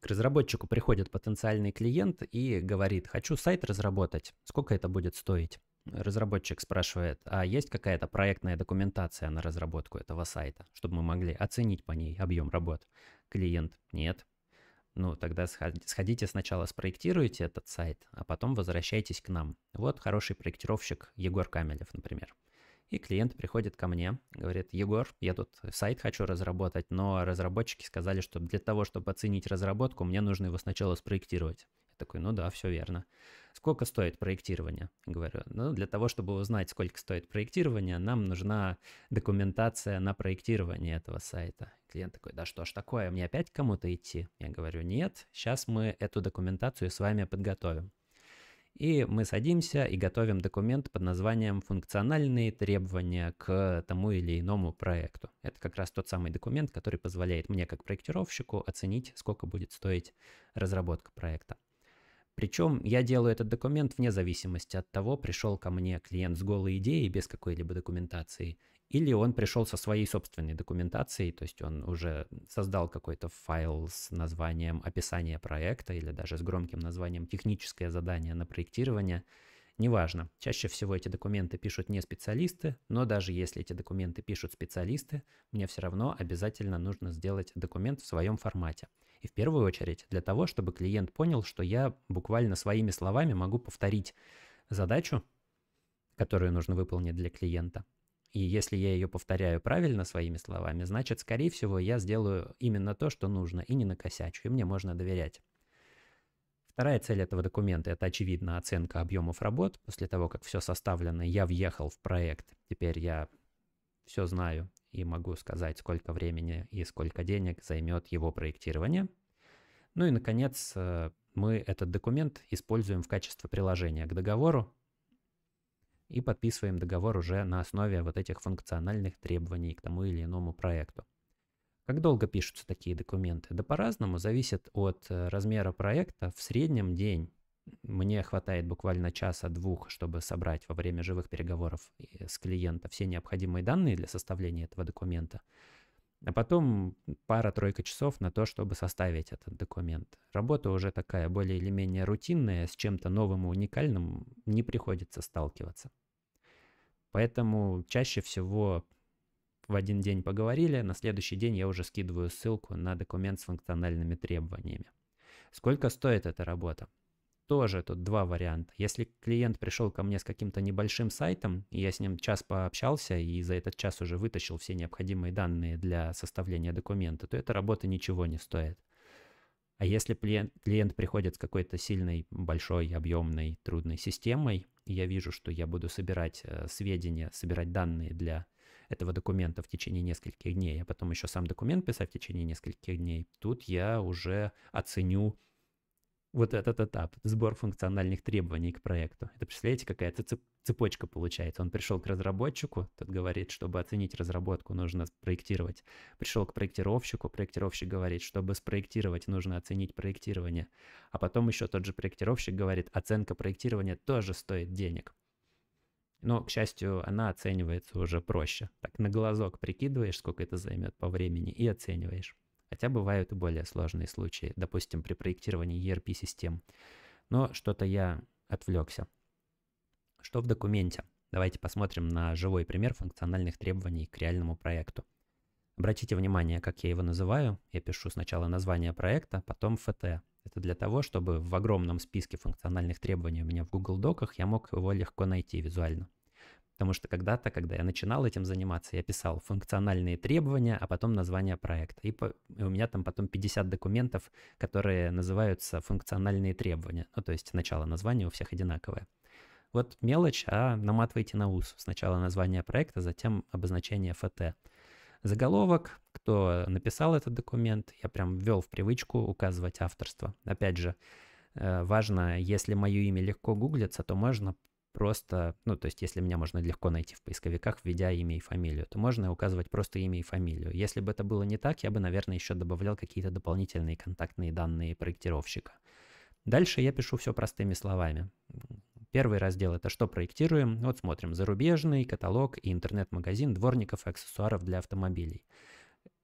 К разработчику приходит потенциальный клиент и говорит, хочу сайт разработать, сколько это будет стоить? Разработчик спрашивает, а есть какая-то проектная документация на разработку этого сайта, чтобы мы могли оценить по ней объем работ? Клиент, нет. Ну, тогда сходите сначала спроектируйте этот сайт, а потом возвращайтесь к нам. Вот хороший проектировщик Егор Камелев, например. И клиент приходит ко мне, говорит, Егор, я тут сайт хочу разработать, но разработчики сказали, что для того, чтобы оценить разработку, мне нужно его сначала спроектировать. Я такой, ну да, все верно. Сколько стоит проектирование? Говорю, ну для того, чтобы узнать, сколько стоит проектирование, нам нужна документация на проектирование этого сайта. Клиент такой, да что ж такое, мне опять кому-то идти? Я говорю, нет, сейчас мы эту документацию с вами подготовим. И мы садимся и готовим документ под названием «Функциональные требования к тому или иному проекту». Это как раз тот самый документ, который позволяет мне как проектировщику оценить, сколько будет стоить разработка проекта. Причем я делаю этот документ вне зависимости от того, пришел ко мне клиент с голой идеей без какой-либо документации, или он пришел со своей собственной документацией, то есть он уже создал какой-то файл с названием описание проекта или даже с громким названием техническое задание на проектирование – Неважно, чаще всего эти документы пишут не специалисты, но даже если эти документы пишут специалисты, мне все равно обязательно нужно сделать документ в своем формате. И в первую очередь для того, чтобы клиент понял, что я буквально своими словами могу повторить задачу, которую нужно выполнить для клиента. И если я ее повторяю правильно своими словами, значит, скорее всего, я сделаю именно то, что нужно, и не накосячу, и мне можно доверять. Вторая цель этого документа – это, очевидно, оценка объемов работ. После того, как все составлено, я въехал в проект. Теперь я все знаю и могу сказать, сколько времени и сколько денег займет его проектирование. Ну и, наконец, э, мы этот документ используем в качестве приложения к договору и подписываем договор уже на основе вот этих функциональных требований к тому или иному проекту. Как долго пишутся такие документы? Да по-разному, зависит от э, размера проекта. В среднем день мне хватает буквально часа-двух, чтобы собрать во время живых переговоров э, с клиента все необходимые данные для составления этого документа. А потом пара-тройка часов на то, чтобы составить этот документ. Работа уже такая более или менее рутинная, с чем-то новым и уникальным не приходится сталкиваться. Поэтому чаще всего в один день поговорили, на следующий день я уже скидываю ссылку на документ с функциональными требованиями. Сколько стоит эта работа? Тоже тут два варианта. Если клиент пришел ко мне с каким-то небольшим сайтом, и я с ним час пообщался, и за этот час уже вытащил все необходимые данные для составления документа, то эта работа ничего не стоит. А если клиент, клиент приходит с какой-то сильной, большой, объемной, трудной системой, и я вижу, что я буду собирать э, сведения, собирать данные для этого документа в течение нескольких дней, а потом еще сам документ писать в течение нескольких дней, тут я уже оценю вот этот этап, сбор функциональных требований к проекту. Это, представляете, какая-то цепочка получается. Он пришел к разработчику, тот говорит, чтобы оценить разработку, нужно спроектировать. Пришел к проектировщику, проектировщик говорит, чтобы спроектировать, нужно оценить проектирование. А потом еще тот же проектировщик говорит, оценка проектирования тоже стоит денег. Но, к счастью, она оценивается уже проще. Так на глазок прикидываешь, сколько это займет по времени, и оцениваешь. Хотя бывают и более сложные случаи, допустим, при проектировании ERP-систем. Но что-то я отвлекся. Что в документе? Давайте посмотрим на живой пример функциональных требований к реальному проекту. Обратите внимание, как я его называю. Я пишу сначала название проекта, потом ФТ, это для того, чтобы в огромном списке функциональных требований у меня в Google Доках я мог его легко найти визуально. Потому что когда-то, когда я начинал этим заниматься, я писал функциональные требования, а потом название проекта. И, по, и у меня там потом 50 документов, которые называются функциональные требования. Ну, то есть начало названия у всех одинаковое. Вот мелочь, а наматывайте на ус. Сначала название проекта, затем обозначение ФТ заголовок, кто написал этот документ. Я прям ввел в привычку указывать авторство. Опять же, э, важно, если мое имя легко гуглится, то можно просто, ну, то есть если меня можно легко найти в поисковиках, введя имя и фамилию, то можно указывать просто имя и фамилию. Если бы это было не так, я бы, наверное, еще добавлял какие-то дополнительные контактные данные проектировщика. Дальше я пишу все простыми словами. Первый раздел это что проектируем. Вот смотрим зарубежный, каталог и интернет-магазин дворников и аксессуаров для автомобилей.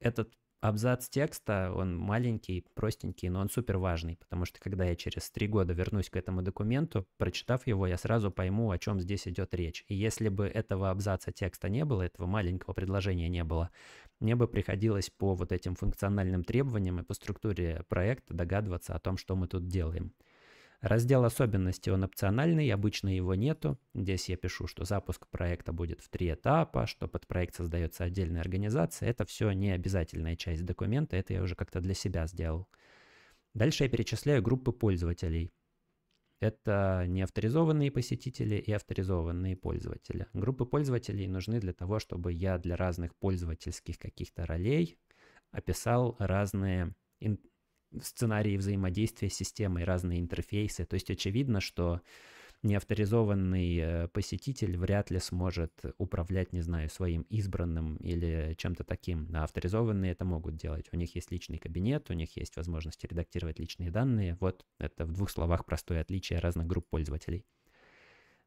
Этот абзац текста, он маленький, простенький, но он супер важный, потому что когда я через три года вернусь к этому документу, прочитав его, я сразу пойму, о чем здесь идет речь. И если бы этого абзаца текста не было, этого маленького предложения не было, мне бы приходилось по вот этим функциональным требованиям и по структуре проекта догадываться о том, что мы тут делаем. Раздел «Особенности» он опциональный, обычно его нету. Здесь я пишу, что запуск проекта будет в три этапа, что под проект создается отдельная организация. Это все не обязательная часть документа, это я уже как-то для себя сделал. Дальше я перечисляю группы пользователей. Это неавторизованные посетители и авторизованные пользователи. Группы пользователей нужны для того, чтобы я для разных пользовательских каких-то ролей описал разные сценарии взаимодействия с системой, разные интерфейсы. То есть очевидно, что неавторизованный э, посетитель вряд ли сможет управлять, не знаю, своим избранным или чем-то таким. А авторизованные это могут делать. У них есть личный кабинет, у них есть возможность редактировать личные данные. Вот это в двух словах простое отличие разных групп пользователей.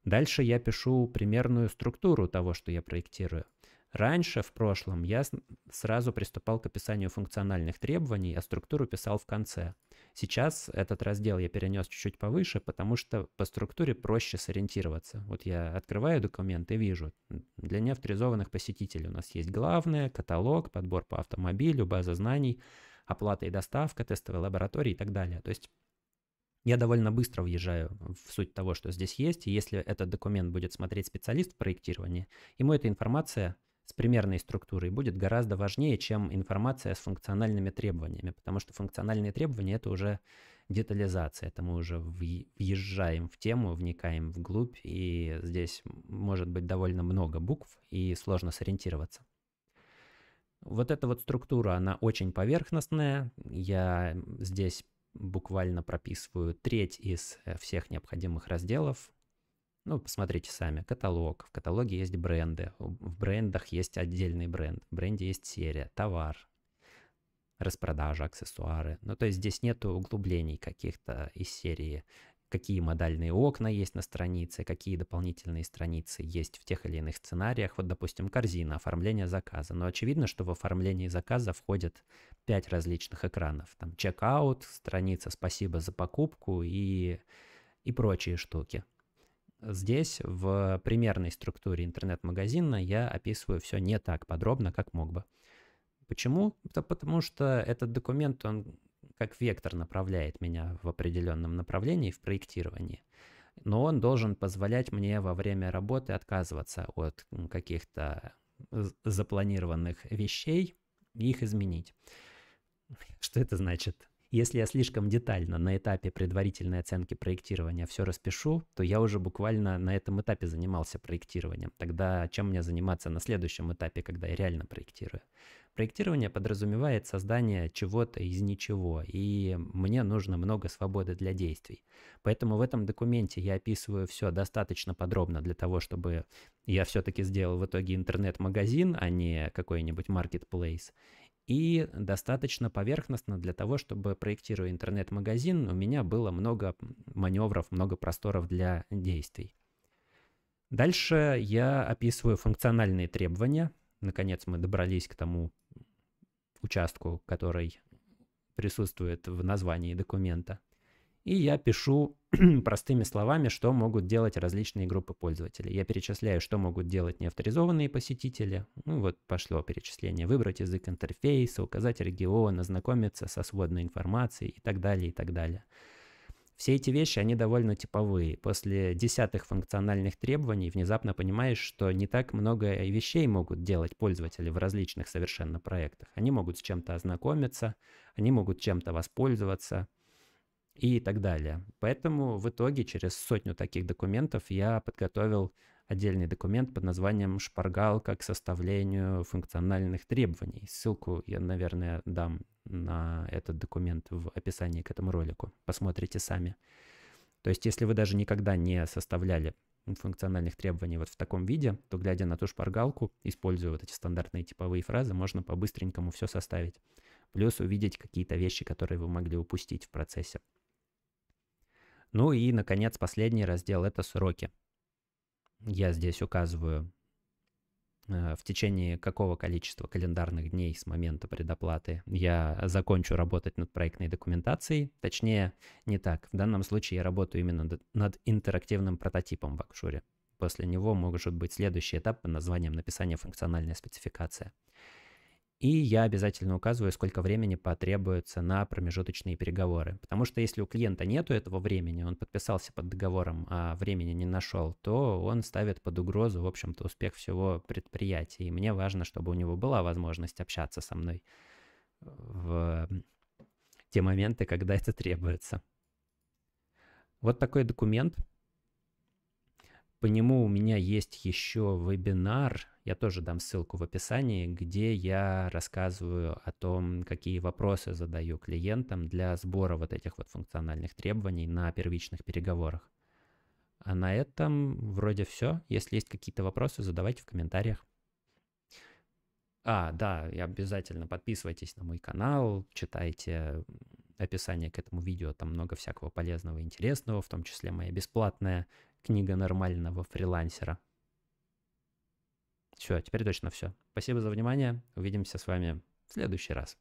Дальше я пишу примерную структуру того, что я проектирую. Раньше, в прошлом, я сразу приступал к описанию функциональных требований, а структуру писал в конце. Сейчас этот раздел я перенес чуть-чуть повыше, потому что по структуре проще сориентироваться. Вот я открываю документ и вижу. Для неавторизованных посетителей у нас есть главное, каталог, подбор по автомобилю, база знаний, оплата и доставка, тестовые лаборатории и так далее. То есть я довольно быстро въезжаю в суть того, что здесь есть. И если этот документ будет смотреть специалист в проектировании, ему эта информация с примерной структурой будет гораздо важнее, чем информация с функциональными требованиями, потому что функциональные требования это уже детализация, это мы уже въезжаем в тему, вникаем вглубь, и здесь может быть довольно много букв, и сложно сориентироваться. Вот эта вот структура, она очень поверхностная, я здесь буквально прописываю треть из э, всех необходимых разделов, ну, посмотрите сами. Каталог. В каталоге есть бренды. В брендах есть отдельный бренд. В бренде есть серия, товар, распродажа, аксессуары. Ну, то есть здесь нет углублений каких-то из серии какие модальные окна есть на странице, какие дополнительные страницы есть в тех или иных сценариях. Вот, допустим, корзина, оформление заказа. Но очевидно, что в оформлении заказа входят пять различных экранов. Там чек-аут, страница «Спасибо за покупку» и, и прочие штуки. Здесь в примерной структуре интернет-магазина я описываю все не так подробно, как мог бы. Почему? Это потому что этот документ, он как вектор направляет меня в определенном направлении в проектировании. Но он должен позволять мне во время работы отказываться от каких-то запланированных вещей и их изменить. Что это значит? Если я слишком детально на этапе предварительной оценки проектирования все распишу, то я уже буквально на этом этапе занимался проектированием. Тогда чем мне заниматься на следующем этапе, когда я реально проектирую? Проектирование подразумевает создание чего-то из ничего, и мне нужно много свободы для действий. Поэтому в этом документе я описываю все достаточно подробно для того, чтобы я все-таки сделал в итоге интернет-магазин, а не какой-нибудь marketplace и достаточно поверхностно для того, чтобы, проектируя интернет-магазин, у меня было много маневров, много просторов для действий. Дальше я описываю функциональные требования. Наконец мы добрались к тому участку, который присутствует в названии документа. И я пишу простыми словами, что могут делать различные группы пользователей. Я перечисляю, что могут делать неавторизованные посетители. Ну вот пошло перечисление. Выбрать язык интерфейса, указать регион, ознакомиться со сводной информацией и так далее, и так далее. Все эти вещи, они довольно типовые. После десятых функциональных требований внезапно понимаешь, что не так много вещей могут делать пользователи в различных совершенно проектах. Они могут с чем-то ознакомиться, они могут чем-то воспользоваться, и так далее. Поэтому в итоге через сотню таких документов я подготовил отдельный документ под названием «Шпаргалка к составлению функциональных требований». Ссылку я, наверное, дам на этот документ в описании к этому ролику. Посмотрите сами. То есть, если вы даже никогда не составляли функциональных требований вот в таком виде, то, глядя на ту шпаргалку, используя вот эти стандартные типовые фразы, можно по-быстренькому все составить. Плюс увидеть какие-то вещи, которые вы могли упустить в процессе. Ну и, наконец, последний раздел — это сроки. Я здесь указываю, э, в течение какого количества календарных дней с момента предоплаты я закончу работать над проектной документацией. Точнее, не так. В данном случае я работаю именно над интерактивным прототипом в Акшуре. После него может быть следующий этап под названием написания функциональной спецификации». И я обязательно указываю, сколько времени потребуется на промежуточные переговоры. Потому что если у клиента нету этого времени, он подписался под договором, а времени не нашел, то он ставит под угрозу, в общем-то, успех всего предприятия. И мне важно, чтобы у него была возможность общаться со мной э, в те моменты, когда это требуется. Вот такой документ. По нему у меня есть еще вебинар я тоже дам ссылку в описании, где я рассказываю о том, какие вопросы задаю клиентам для сбора вот этих вот функциональных требований на первичных переговорах. А на этом вроде все. Если есть какие-то вопросы, задавайте в комментариях. А, да, и обязательно подписывайтесь на мой канал, читайте описание к этому видео, там много всякого полезного и интересного, в том числе моя бесплатная книга нормального фрилансера. Все, теперь точно все. Спасибо за внимание. Увидимся с вами в следующий раз.